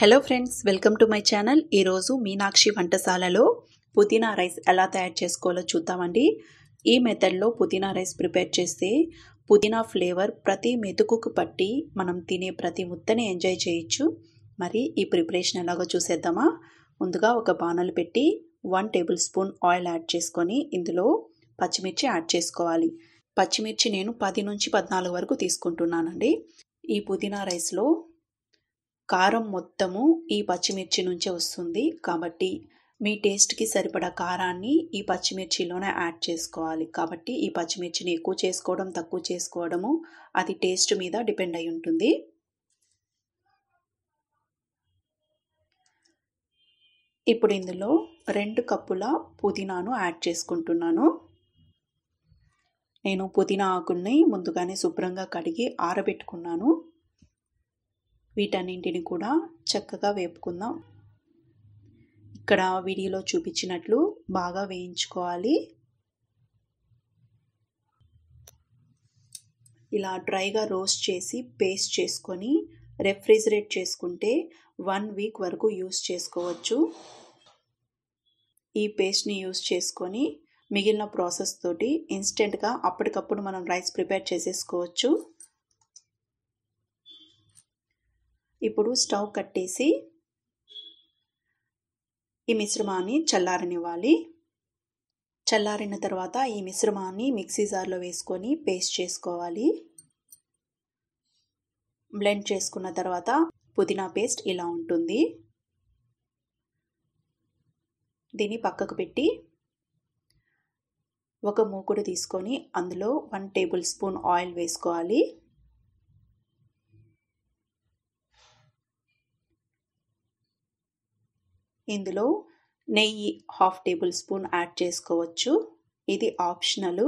hello friends welcome to my channel ఈరోజు మీనాక్షి వంటశాలలో పుదీనా రైస్ ఎలా తయారు చేసుకోవాలో చూద్దామండి ఈ మెథడ్లో పుదీనా రైస్ ప్రిపేర్ చేస్తే పుదీనా ఫ్లేవర్ ప్రతి మెతుకుకు పట్టి మనం తినే ప్రతి ముద్దని ఎంజాయ్ చేయొచ్చు మరి ఈ ప్రిపరేషన్ ఎలాగో చూసేద్దామా ముందుగా ఒక బాణలు పెట్టి one tablespoon oil add చేసుకొని ఇందులో పచ్చిమిర్చి యాడ్ చేసుకోవాలి పచ్చిమిర్చి నేను పది నుంచి పద్నాలుగు వరకు తీసుకుంటున్నానండి ఈ పుదీనా రైస్లో కారం మొత్తము ఈ పచ్చిమిర్చి నుంచే వస్తుంది కాబట్టి మీ టేస్ట్కి సరిపడా కారాన్ని ఈ పచ్చిమిర్చిలోనే యాడ్ చేసుకోవాలి కాబట్టి ఈ పచ్చిమిర్చిని ఎక్కువ చేసుకోవడం తక్కువ చేసుకోవడము అది టేస్ట్ మీద డిపెండ్ అయి ఉంటుంది ఇప్పుడు ఇందులో రెండు కప్పుల పుదీనాను యాడ్ చేసుకుంటున్నాను నేను పుదీనా ఆకుల్ని ముందుగానే శుభ్రంగా కడిగి ఆరబెట్టుకున్నాను వీటన్నింటిని కూడా చక్కగా వేపుకుందాం ఇక్కడ వీడియోలో చూపించినట్లు బాగా వేయించుకోవాలి ఇలా డ్రైగా రోస్ట్ చేసి పేస్ట్ చేసుకొని రెఫ్రిజిరేట్ చేసుకుంటే వన్ వీక్ వరకు యూస్ చేసుకోవచ్చు ఈ పేస్ట్ని యూస్ చేసుకొని మిగిలిన ప్రాసెస్ తోటి ఇన్స్టెంట్గా అప్పటికప్పుడు మనం రైస్ ప్రిపేర్ చేసేసుకోవచ్చు ఇప్పుడు స్టవ్ కట్టేసి ఈ మిశ్రమాన్ని చల్లారనివ్వాలి చల్లారిన తర్వాత ఈ మిశ్రమాన్ని మిక్సీ జార్లో వేసుకొని పేస్ట్ చేసుకోవాలి బ్లెండ్ చేసుకున్న తర్వాత పుదీనా పేస్ట్ ఇలా ఉంటుంది దీన్ని పక్కకు పెట్టి ఒక మూకుడు తీసుకొని అందులో వన్ టేబుల్ స్పూన్ ఆయిల్ వేసుకోవాలి ఇందులో నెయ్యి హాఫ్ టేబుల్ స్పూన్ యాడ్ చేసుకోవచ్చు ఇది ఆప్షనల్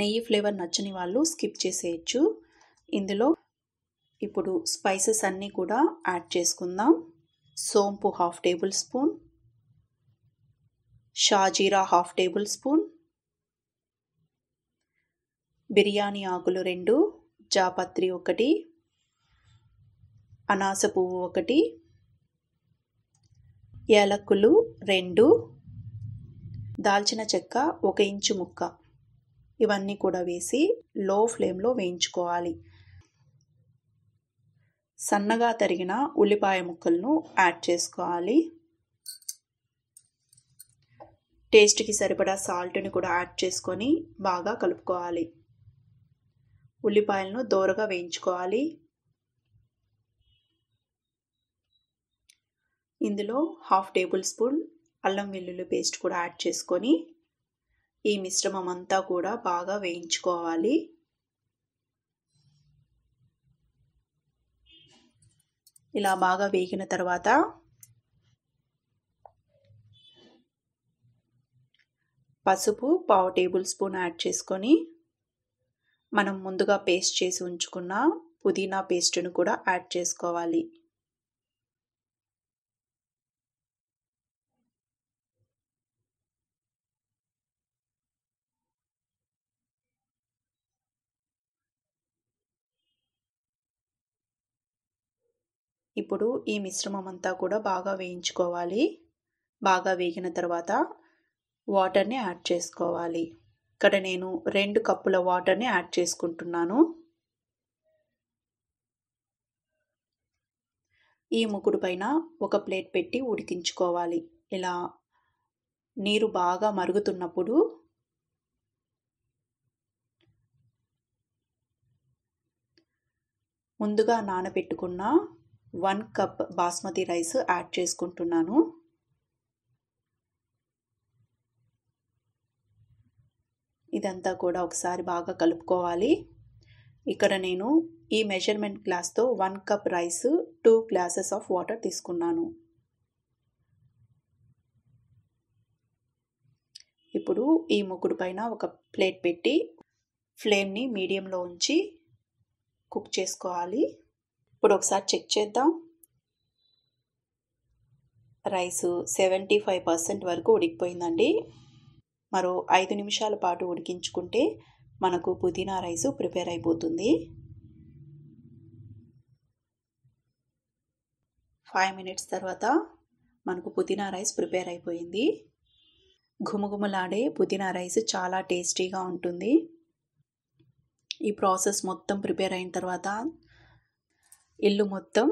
నెయ్యి ఫ్లేవర్ నచ్చని వాళ్ళు స్కిప్ చేసేయచ్చు ఇందులో ఇప్పుడు స్పైసెస్ అన్నీ కూడా యాడ్ చేసుకుందాం సోంపు హాఫ్ టేబుల్ స్పూన్ షాజీరా హాఫ్ టేబుల్ స్పూన్ బిర్యానీ ఆకులు రెండు జాపత్రి ఒకటి అనాస పువ్వు ఒకటి యాలకులు రెండు దాల్చిన చెక్క ఒక ఇంచు ముక్క ఇవన్నీ కూడా వేసి లో ఫ్లేమ్లో వేయించుకోవాలి సన్నగా తరిగిన ఉల్లిపాయ ముక్కలను యాడ్ చేసుకోవాలి టేస్ట్కి సరిపడా సాల్ట్ని కూడా యాడ్ చేసుకొని బాగా కలుపుకోవాలి ఉల్లిపాయలను దోరగా వేయించుకోవాలి ఇందులో హాఫ్ టేబుల్ స్పూన్ అల్లం వెల్లుల్లి పేస్ట్ కూడా యాడ్ చేసుకొని ఈ మిశ్రమం అంతా కూడా బాగా వేయించుకోవాలి ఇలా బాగా వేగిన తర్వాత పసుపు పావు టేబుల్ స్పూన్ యాడ్ చేసుకొని మనం ముందుగా పేస్ట్ చేసి ఉంచుకున్న పుదీనా పేస్ట్ను కూడా యాడ్ చేసుకోవాలి ఇప్పుడు ఈ మిశ్రమం అంతా కూడా బాగా వేయించుకోవాలి బాగా వేగిన తర్వాత వాటర్ని యాడ్ చేసుకోవాలి ఇక్కడ నేను రెండు కప్పుల వాటర్ని యాడ్ చేసుకుంటున్నాను ఈ ముగ్గుడు పైన ఒక ప్లేట్ పెట్టి ఉడికించుకోవాలి ఇలా నీరు బాగా మరుగుతున్నప్పుడు ముందుగా నానబెట్టుకున్న one cup basmati rice add చేసుకుంటున్నాను ఇదంతా కూడా ఒకసారి బాగా కలుపుకోవాలి ఇక్కడ నేను ఈ మెజర్మెంట్ గ్లాస్తో one cup rice two glasses of water తీసుకున్నాను ఇప్పుడు ఈ ముగ్గురు పైన ఒక ప్లేట్ పెట్టి ఫ్లేమ్ని మీడియంలో ఉంచి కుక్ చేసుకోవాలి ఇప్పుడు ఒకసారి చెక్ చేద్దాం రైసు సెవెంటీ ఫైవ్ పర్సెంట్ వరకు ఉడికిపోయిందండి మరో ఐదు నిమిషాల పాటు ఉడికించుకుంటే మనకు పుదీనా రైసు ప్రిపేర్ అయిపోతుంది ఫైవ్ మినిట్స్ తర్వాత మనకు పుదీనా రైస్ ప్రిపేర్ అయిపోయింది ఘుమఘుమలాడే పుదీనా రైస్ చాలా టేస్టీగా ఉంటుంది ఈ ప్రాసెస్ మొత్తం ప్రిపేర్ అయిన తర్వాత ఇల్లు మొత్తం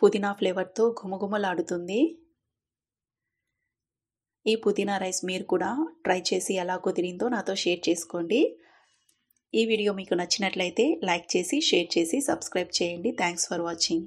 పుదీనా ఫ్లేవర్తో ఘుమఘుమలాడుతుంది ఈ పుదీనా రైస్ మీరు కూడా ట్రై చేసి ఎలా కుదిరిందో నాతో షేర్ చేసుకోండి ఈ వీడియో మీకు నచ్చినట్లయితే లైక్ చేసి షేర్ చేసి సబ్స్క్రైబ్ చేయండి థ్యాంక్స్ ఫర్ వాచింగ్